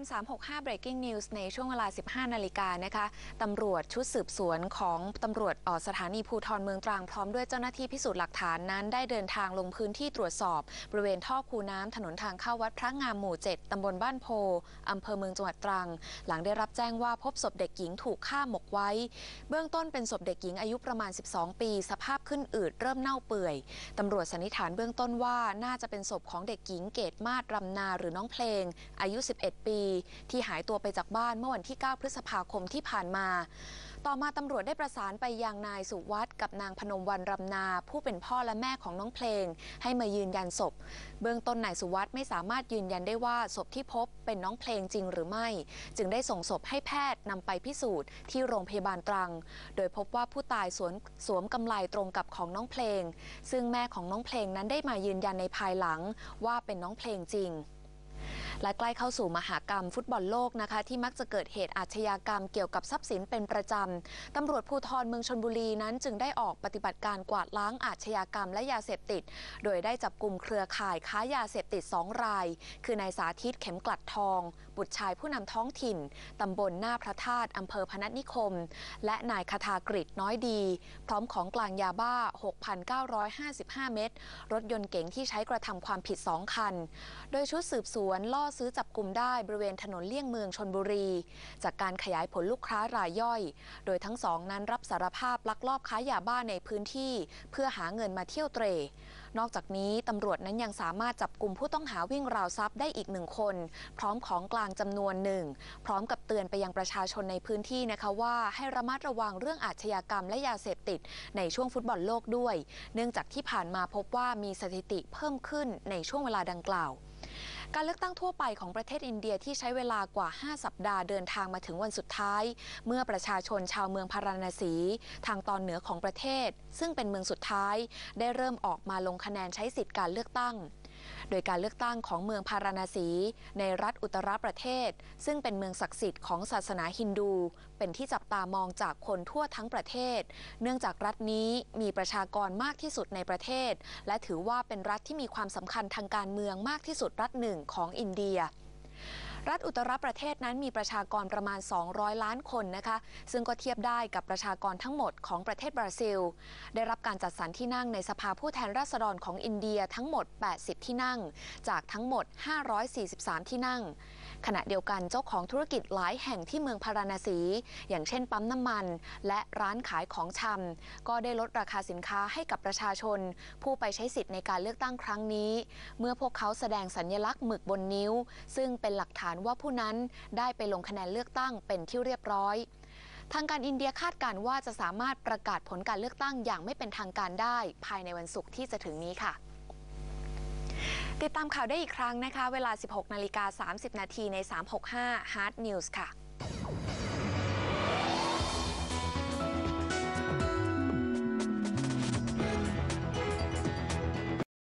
ม365 breaking news ในช่วงเวลา 15 นาฬิกานะคะตำรวจชุดสืบสวนของตำรวจอสถานีภูทรเมืองตรังพร้อมด้วยเจ้าหน้าที่พิสูจน์หลักฐานนั้นได้เดินทางลงพื้นที่ตรวจสอบบริเวณท่อคูน้ำถนนทางเข้าวัดพระงามหมู่ 7ตำบลบ้านโพอำเภอเมืองจังหวัดตรัง หลังได้รับแจ้งว่าพบศพเด็กหญิงถูกฆ่าหมกไว้ เบื้องต้นเป็นศพเด็กหญิงอายุประมาณ 12 ปี สภาพขึ้นอืดเริ่มเน่าเปื่อยตำรวจสันนิษฐานเบื้องต้นว่าน่าจะเป็นศพของเด็กหญิงเกตมาศรำนาหรือน้องเพลงอายุ 11 ปีที่หายตัวไปจากบ้านเมื่อวันที่ 9 พฤษภาคมที่ผ่านมา ต่อมาตำรวจได้ประสานไปยังนายสุวัตกับนางพนมวันรำนาผู้เป็นพ่อและแม่ของน้องเพลง ให้มายืนยันศพ เบื้องต้นนายสุวัตไม่สามารถยืนยันได้ว่าศพที่พบเป็นน้องเพลงจริงหรือไม่ จึงได้ส่งศพให้แพทย์นำไปพิสูจน์ที่โรงพยาบาลตรัง โดยพบว่าผู้ตายสวมสวมกำไลตรงกับของน้องเพลง ซึ่งแม่ของน้องเพลงนั้นได้มายืนยันในภายหลังว่าเป็นน้องเพลงจริงและใกล้เข้าสู่มหากรรมฟุตบอลโลกนะคะ ที่มักจะเกิดเหตุอาชญากรรมเกี่ยวกับทรัพย์สินเป็นประจำ ตำรวจภูธรเมืองชนบุรีนั้นจึงได้ออกปฏิบัติการกวาดล้างอาชญากรรมและยาเสพติด โดยได้จับกลุ่มเครือข่ายค้ายาเสพติด 2 ราย คือนายสาธิตเข็มกลัดทอง บุตรชายผู้นำท้องถิ่นตำบลหน้าพระธาตุอำเภอพนัสนิคม และนายคาทากริน้อยดี พร้อมของกลางยาบ้า 6,955 เม็ดรถยนต์เก๋งที่ใช้กระทำความผิด2คัน โดยชุดสืบสวนล่อซื้อจับกลุ่มได้บริเวณถนนเลี่ยงเมืองชนบุรี จากการขยายผลลูกค้ารายย่อย โดยทั้งสองนั้นรับสารภาพลักลอบค้ายาบ้าในพื้นที่ เพื่อหาเงินมาเที่ยวเตร นอกจากนี้ ตำรวจนั้นยังสามารถจับกลุ่มผู้ต้องหาวิ่งราวทรัพย์ได้อีกหนึ่งคนพร้อมของกลางจำนวนหนึ่ง พร้อมกับเตือนไปยังประชาชนในพื้นที่นะคะว่า ให้ระมัดระวังเรื่องอาชญากรรม และยาเสพติด ในช่วงฟุตบอลโลกด้วย เนื่องจากที่ผ่านมาพบว่ามีสถิติเพิ่มขึ้นในช่วงเวลาดังกล่าวการเลือกตั้งทั่วไปของประเทศอินเดียที่ใช้เวลากว่า 5 สัปดาห์เดินทางมาถึงวันสุดท้าย เมื่อประชาชนชาวเมืองพาราณสี ทางตอนเหนือของประเทศ ซึ่งเป็นเมืองสุดท้าย ได้เริ่มออกมาลงคะแนนใช้สิทธิ์การเลือกตั้งโดยการเลือกตั้งของเมืองพาราณสีในรัฐอุตรประเทศ ซึ่งเป็นเมืองศักดิ์สิทธิ์ของศาสนาฮินดู เป็นที่จับตามองจากคนทั่วทั้งประเทศ เนื่องจากรัฐนี้มีประชากรมากที่สุดในประเทศ และถือว่าเป็นรัฐที่มีความสำคัญทางการเมืองมากที่สุดรัฐหนึ่งของอินเดียรัฐอุตรประเทศนั้นมีประชากรประมาณ 200 ล้านคนนะคะ ซึ่งก็เทียบได้กับประชากรทั้งหมดของประเทศบราซิล ได้รับการจัดสรรที่นั่งในสภาผู้แทนราษฎรของอินเดียทั้งหมด 80 ที่นั่ง จากทั้งหมด 543 ที่นั่ง ขณะเดียวกันเจ้าของธุรกิจหลายแห่งที่เมืองพาราณสีอย่างเช่น ปั๊มน้ำมัน และร้านขายของชำก็ได้ลดราคาสินค้าให้กับประชาชน ผู้ไปใช้สิทธิ์ในการเลือกตั้งครั้งนี้ เมื่อพวกเขาแสดงสัญลักษณ์หมึกบนนิ้วซึ่งเป็นหลักฐานานว่าผู้นั้นได้ไปลงคะแนนเลือกตั้งเป็นที่เรียบร้อย ทางการอินเดียคาดการว่าจะสามารถประกาศผลการเลือกตั้งอย่างไม่เป็นทางการได้ภายในวันศุกร์ที่จะถึงนี้ค่ะ ติดตามข่าวได้อีกครั้งนะคะเวลา 16 นาฬิกา 30 นาทีใน 365 Hard News ค่ะ